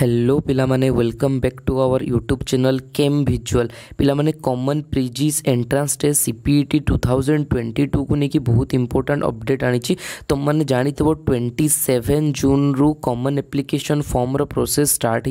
hello पाने welcome back to our YouTube channel केम भिजुआल पाने common PG entrance test CPET two thousand twenty two को लेकिन बहुत इंपोर्टाट अपडेट आनी तुम तो मैंने जानी थोड़ा ट्वेंटी सेवेन जून रु common application form process start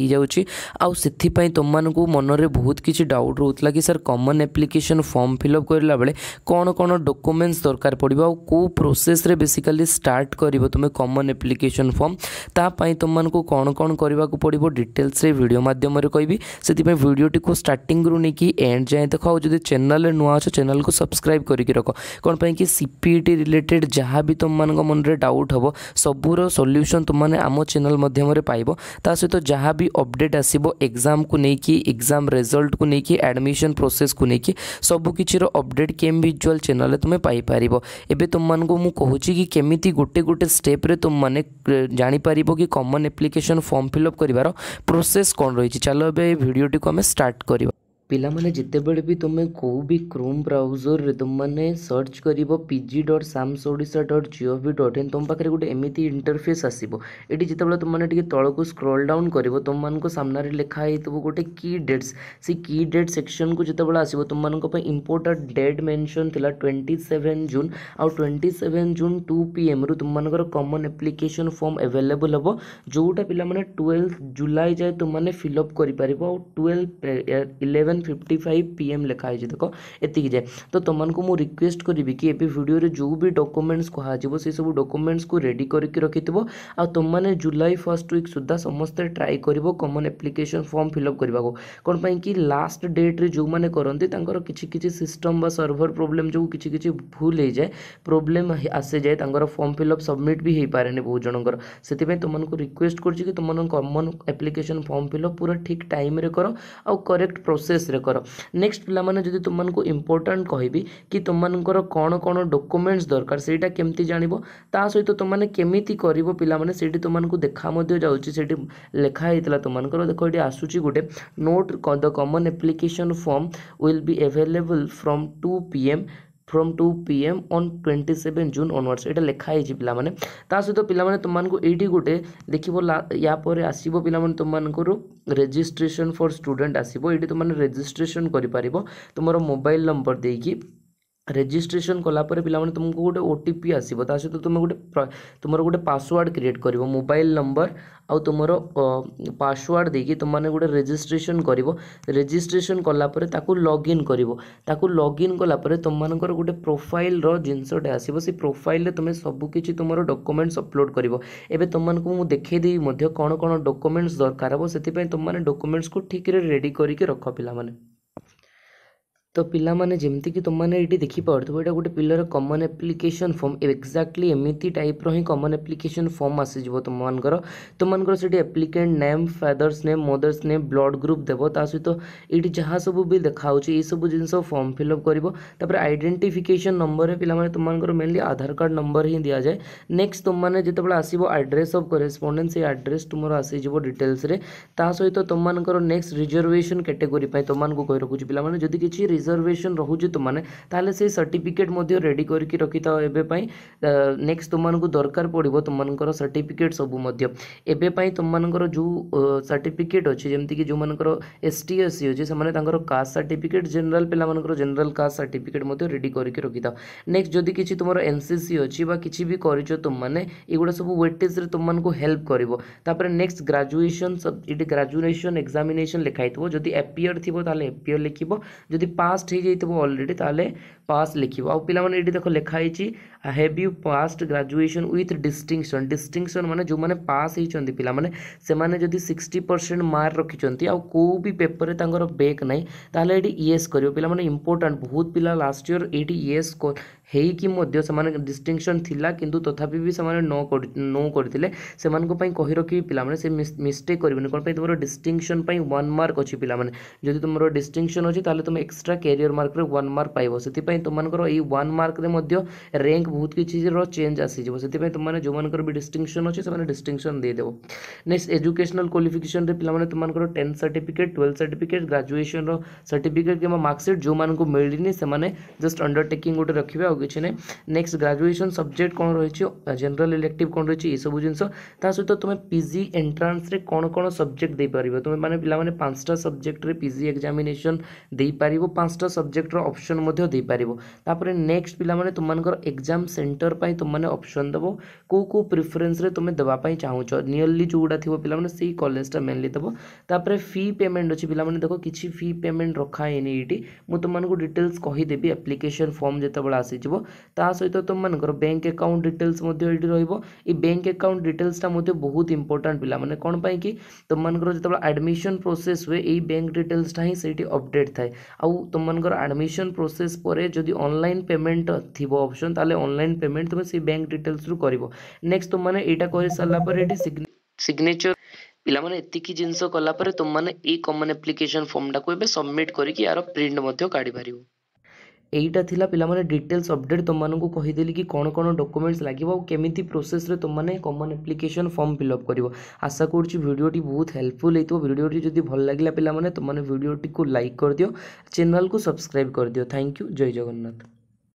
आई तुम मनरे बहुत किसी डाउट रोला कि sir common application form fill up कराला बेल कौन कौन डकुमेंट्स दरकार पड़ा को प्रोसेस रे बेसिकली स्टार्ट कर तुम कमन एप्लिकेसन फर्म ताप तुम मूँ कौन कौन करवाक দিব ডিটেলস রে ভিডিও মাধ্যমরে কইবি জেতি পই ভিডিওটি কো স্টার্টিং র নেকি এন্ড যাইতো খাও যদি চ্যানেল ল নো আছে চ্যানেল কো সাবস্ক্রাইব করি কি রাখো কোন পই কি সিপিটি রিলেটেড যাহা বি তুম মান কো মনে ডাউট হবো সবুর সলিউশন তুমানে আমো চ্যানেল মাধ্যমরে পাইবো তাসে তো যাহা বি আপডেট আসিবো एग्जाम কো নেকি एग्जाम রেজাল্ট কো নেকি অ্যাডমিশন প্রসেস কো নেকি সব কিছুর আপডেট কেম ভিজুয়াল চ্যানেলে তুমি পাই পারিব এবে তুম মান কো মু কওচি কি কেমিতি গুটে গুটে স্টেপ রে তুম মানে জানি পারিবো কি কমন অ্যাপ্লিকেশন ফর্ম ফিলআপ করি କରିବାର ପ୍ରୋସେସ୍ କ'ଣ ରହିଛି ଚାଲ ଏବେ ଏ ଭିଡ଼ିଓଟିକୁ ଆମେ ଷ୍ଟାର୍ଟ କରିବା ପିଲାମାନେ ଯେତେବେଳେ ବି ତୁମେ କେଉଁ ବି କ୍ରୋମ୍ ବ୍ରାଉଜର୍ରେ ତୁମମାନେ ସର୍ଚ୍ଚ କରିବ P G dot SAMS Odisha dot G O V dot in ତୁମ ପାଖରେ ଗୋଟେ ଏମିତି ଇଣ୍ଟରଫେସ୍ ଆସିବ ଏଠି ଯେତେବେଳେ ତୁମମାନେ ଟିକେ ତଳକୁ ସ୍କ୍ରଲ୍ ଡାଉନ୍ କରିବ ତୁମମାନଙ୍କ ସାମ୍ନାରେ ଲେଖା ହେଇଥିବ ଗୋଟେ କି ଡେଟ୍ସ ସେ କି ଡେଟ୍ ସେକ୍ସନ୍କୁ ଯେତେବେଳେ ଆସିବ ତୁମମାନଙ୍କ ପାଇଁ ଇମ୍ପୋର୍ଟାଣ୍ଟ ଡେଟ୍ ମେନ୍ସନ୍ ଥିଲା ଟ୍ୱେଣ୍ଟି ସେଭେନ୍ ଜୁନ୍ ଆଉ twenty seven June two P ଏମ୍ରୁ ତୁମମାନଙ୍କର କମନ୍ ଆପ୍ଲିକେସନ୍ ଫର୍ମ ଆଭେଲେବଲ୍ ହେବ ଯେଉଁଟା ପିଲାମାନେ ଟୁଏଲ୍ଥ ଜୁଲାଇ ଯାଏ ତୁମମାନେ ଫିଲ୍ଅପ୍ କରିପାରିବ ଆଉ twelve eleven fifty five P M लिखाई देख एक तो तुमको मुझे रिक्वेस्ट करी कि भिडियो जो भी डकुमेंट्स सब डकुमेंट्स को रेड करके रखी थो तुमने जुलाई फर्स्ट विक् सुधा समस्ते ट्राए कर कमन एप्लिकेसन फर्म फिलअप करवाक कौन पाई कि लास्ट डेट्रे जो मैंने करतीर किसी सिस्टम व सर्भर प्रोब्लेम जो कि भूल हो जाए प्रोब्लेम आस जाए फर्म फिलअप सबमिट भी हो पारे बहुत जनकर से तुमको रिक्वेस्ट कर कमन एप्लिकेसन फर्म फिलअप पूरा ठीक टाइम कर आउ करेक्ट प्रोसेस ପ୍ରୋସେସ୍ରେ କର ନେକ୍ସଟ ପିଲାମାନେ ଯଦି ତୁମମାନଙ୍କୁ ଇମ୍ପୋର୍ଟାଣ୍ଟ କହିବି କି ତୁମମାନଙ୍କର କ'ଣ କ'ଣ ଡକୁମେଣ୍ଟସ୍ ଦରକାର ସେଇଟା କେମିତି ଜାଣିବ ତା ସହିତ ତୁମମାନେ କେମିତି କରିବ ପିଲାମାନେ ସେଇଠି ତୁମମାନଙ୍କୁ ଦେଖା ମଧ୍ୟ ଯାଉଛି ସେଇଠି ଲେଖା ହେଇଥିଲା ତୁମମାନଙ୍କର ଦେଖ ଏଠି ଆସୁଛି ଗୋଟେ note the common application form will be available from two P M from two P M on twenty seven June onwards ଏଇଟା ଲେଖା ହେଇଛି ପିଲାମାନେ ତା ସହିତ ପିଲାମାନେ ତୁମମାନଙ୍କୁ ଏଇଠି ଗୋଟେ ଦେଖିବ ୟା ପରେ ଆସିବ ପିଲାମାନେ ତୁମମାନଙ୍କର ରେଜିଷ୍ଟ୍ରେସନ୍ ଫର୍ ଷ୍ଟୁଡ଼େଣ୍ଟ ଆସିବ ଏଇଠି ତୁମମାନେ ରେଜିଷ୍ଟ୍ରେସନ୍ କରିପାରିବ ତୁମର ମୋବାଇଲ୍ ନମ୍ବର ଦେଇକି ରେଜିଷ୍ଟ୍ରେସନ୍ କଲାପରେ ପିଲାମାନେ ତୁମକୁ ଗୋଟେ ଓ ଟି ପି ଆସିବ ତା ସହିତ ତୁମେ ଗୋଟେ ତୁମର ଗୋଟେ ପାସୱାର୍ଡ଼ କ୍ରିଏଟ୍ କରିବ ମୋବାଇଲ୍ ନମ୍ବର ଆଉ ତୁମର ପାସୱାର୍ଡ଼ ଦେଇକି ତୁମମାନେ ଗୋଟେ ରେଜିଷ୍ଟ୍ରେସନ୍ କରିବ ରେଜିଷ୍ଟ୍ରେସନ୍ କଲାପରେ ତାକୁ ଲଗ୍ଇନ୍ କରିବ ତାକୁ ଲଗ୍ଇନ୍ କଲାପରେ ତୁମମାନଙ୍କର ଗୋଟେ ପ୍ରୋଫାଇଲ୍ର ଜିନିଷଟେ ଆସିବ ସେ ପ୍ରୋଫାଇଲ୍ରେ ତୁମେ ସବୁକିଛି ତୁମର ଡକ୍ୟୁମେଣ୍ଟସ୍ ଅପଲୋଡ଼୍ କରିବ ଏବେ ତୁମମାନଙ୍କୁ ମୁଁ ଦେଖେଇଦେବି ମଧ୍ୟ କ'ଣ କ'ଣ ଡକ୍ୟୁମେଣ୍ଟସ୍ ଦରକାର ହେବ ସେଥିପାଇଁ ତୁମମାନେ ଡକ୍ୟୁମେଣ୍ଟସ୍କୁ ଠିକ୍ରେ ରେଡ଼ି କରିକି ରଖ ପିଲାମାନେ तो पाने जमीक तुमने ये देखिपड़े यहाँ गोटे पिलर कमन एप्लिकेसन फर्म एक्जाक्टली एमती टाइप रही कमन एप्लिकेसन फर्म आसीज तुम मर तुम सी applicant name father's name mother's name blood group देव ता सहित ये जहाँ सब भी देखा ये सब जिन फर्म फिलअप करपर आईडेटिफिकेसन नंबर पे तुम मेनली आधार कार्ड नंबर ही दि जाए नेक्ट तुमने जो आसो आड्रेस अफ करेस्पंडे से आड्रेस तुम आसीज डिटेल्स तुम मानक नेक्स रिजर्वेशन कैटेगरी तुमको कही रखुच्छे पे जो किसी रिजर्वेशन रोज तुमने तेल से सर्टिफिकेट रेडी कर रखी था एवपाई नेक्स्ट तुमको दरकार पड़ो तुमकर सर्टिफिकेट सब एवपाई तुमको जो सर्टिफिकेट अच्छे जमीक जो मर एस टी एस सी अच्छे से कास्ट सर्टिफिकेट जनरल पे जेनराल कास्ट सर्टिफिकेट रेड कर रखी था नेक्स्ट जदि किसी तुम एनसीसी सी सी अच्छी किसी भी कर युवा सब वेटेज तुमको हेल्प करपर नेक्स्ट ग्राजुएसन ये ग्राजुएसन एक्जामेसन लिखाई थोड़ा जब एपिअर थी एपियर लिखो जब पास पास्ट हो अलरेडी तेज़े पास लिख पाने देख लिखाई have you passed graduation with distinction distinction मैंने जो मैंने पास होती पाने से सिक्सटी परसेंट मार्क रखिंट आउ भी पेपर में बेक ना तो ये करेंगे पे इंपोर्टां बहुत पिला लास्ट इयर ये डिस्टिंगशन थिला किंतु तथापि भी से नो करते नो कर पाने मिस्टेक करेंगे कौन पर तुम डिस्टिंगशन वन मार्क अच्छी पाला जदि तुम डिस्टिंगशन अच्छी तेल तुम एक्सट्रा कैरियर मार्क में वन मार्क पाव से तुमको ये वन मार्क रैंक बहुत किसी चेंज आसीज से तुमने जो मैं भी डिस्टिंगशन अच्छे से डिस्टिंगशन देदेव नेक्स्ट एजुकेशनल क्वालिफिकेसन में पाला तुमको tenth certificate twelfth certificate graduation certificate कि मार्कसीट जो मिलनी से जस्ट अंडरटेकिंग गोटे रखे आ किसी ना नेक्स्ट ग्राजुएसन सब्जेक्ट कौन रही जेनेल इलेक्टिव कौन रही है ये सब जिन सहित तुम्हें पिजी एंट्रान्स कौन कौन सब्जेक्ट दे पार तुम मैंने पाने पांचटा सब्जेक्ट में पिजी एक्जामेसन पार पांचटा सब्जेक्टर अप्सन दे देपर नेक्स्ट पे तुमको एक्जाम सेन्टर पर तुमने अप्सन देव कौ कौ प्रिफरेन्स तुम्हें देवाई चाहो नियरली जोड़ा थी पे से कलेजा मेनली देव तापर फी पेमेंट अच्छे पे देख किसी फी पेमेंट रखा है ये मुझे तुमको डिटेल्स कहीदेवी एप्लिकेसन फर्म जो आसीज ରହିବ ତା ସହିତ ତୁମମାନଙ୍କର ବ୍ୟାଙ୍କ ଆକାଉଣ୍ଟ ଡିଟେଲ୍ସ ମଧ୍ୟ ଏଠି ରହିବ ଏଇ ବ୍ୟାଙ୍କ ଆକାଉଣ୍ଟ ଡିଟେଲ୍ସଟା ମଧ୍ୟ ବହୁତ ଇମ୍ପୋର୍ଟାଣ୍ଟ ପିଲାମାନେ କ'ଣ ପାଇଁ କି ତୁମମାନଙ୍କର ଯେତେବେଳେ ଆଡ଼ମିସନ୍ ପ୍ରୋସେସ୍ ହୁଏ ଏଇ ବ୍ୟାଙ୍କ ଡିଟେଲ୍ସଟା ହିଁ ସେଇଠି ଅପଡ଼େଟ୍ ଥାଏ ଆଉ ତୁମମାନଙ୍କର ଆଡ଼ମିସନ୍ ପ୍ରୋସେସ୍ ପରେ ଯଦି ଅନଲାଇନ୍ ପେମେଣ୍ଟ ଥିବ ଅପସନ୍ ତାହେଲେ ଅନଲାଇନ୍ ପେମେଣ୍ଟ ତୁମେ ସେଇ ବ୍ୟାଙ୍କ ଡିଟେଲ୍ସରୁ କରିବ ନେକ୍ସଟ ତୁମମାନେ ଏଇଟା କରିସାରିଲା ପରେ ଏଠି ସିଗ୍ନେଚର ପିଲାମାନେ ଏତିକି ଜିନିଷ କଲା ପରେ ତୁମମାନେ ଏଇ କମନ୍ ଆପ୍ଲିକେସନ୍ ଫର୍ମଟାକୁ ଏବେ ସବମିଟ୍ କରିକି ଏହାର ପ୍ରିଣ୍ଟ ମଧ୍ୟ କାଢ଼ିପାରିବ এইটা ଥିଲା ପିଲାମାନେ ଡିଟେଲ୍ସ ଅପଡ଼େଟ୍ ତୁମମାନଙ୍କୁ କହିଦେଲି କି କ'ଣ କ'ଣ ଡକୁମେଣ୍ଟସ୍ ଲାଗିବ ଆଉ କେମିତି ପ୍ରୋସେସ୍ରେ ତୁମମାନେ କମନ୍ ଆପ୍ଲିକେସନ୍ ଫର୍ମ ଫିଲ୍ଅପ୍ କରିବ ଆଶା କରୁଛି ଭିଡ଼ିଓଟି ବହୁତ ହେଲ୍ପଫୁଲ୍ ହେଇଥିବ ଭିଡ଼ିଓଟି ଯଦି ଭଲ ଲାଗିଲା ପିଲାମାନେ ତୁମମାନେ ଭିଡ଼ିଓଟିକୁ ଲାଇକ୍ କରିଦିଅ ଚ୍ୟାନେଲ୍କୁ ସବସ୍କ୍ରାଇବ୍ କରିଦିଅ ଥ୍ୟାଙ୍କ ୟୁ ଜୟ ଜଗନ୍ନାଥ